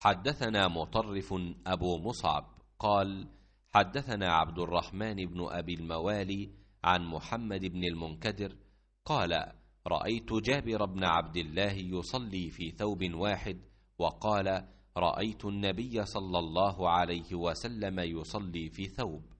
حدثنا مطرف أبو مصعب قال حدثنا عبد الرحمن بن أبي الموالي عن محمد بن المنكدر قال رأيت جابر بن عبد الله يصلي في ثوب واحد وقال رأيت النبي صلى الله عليه وسلم يصلي في ثوب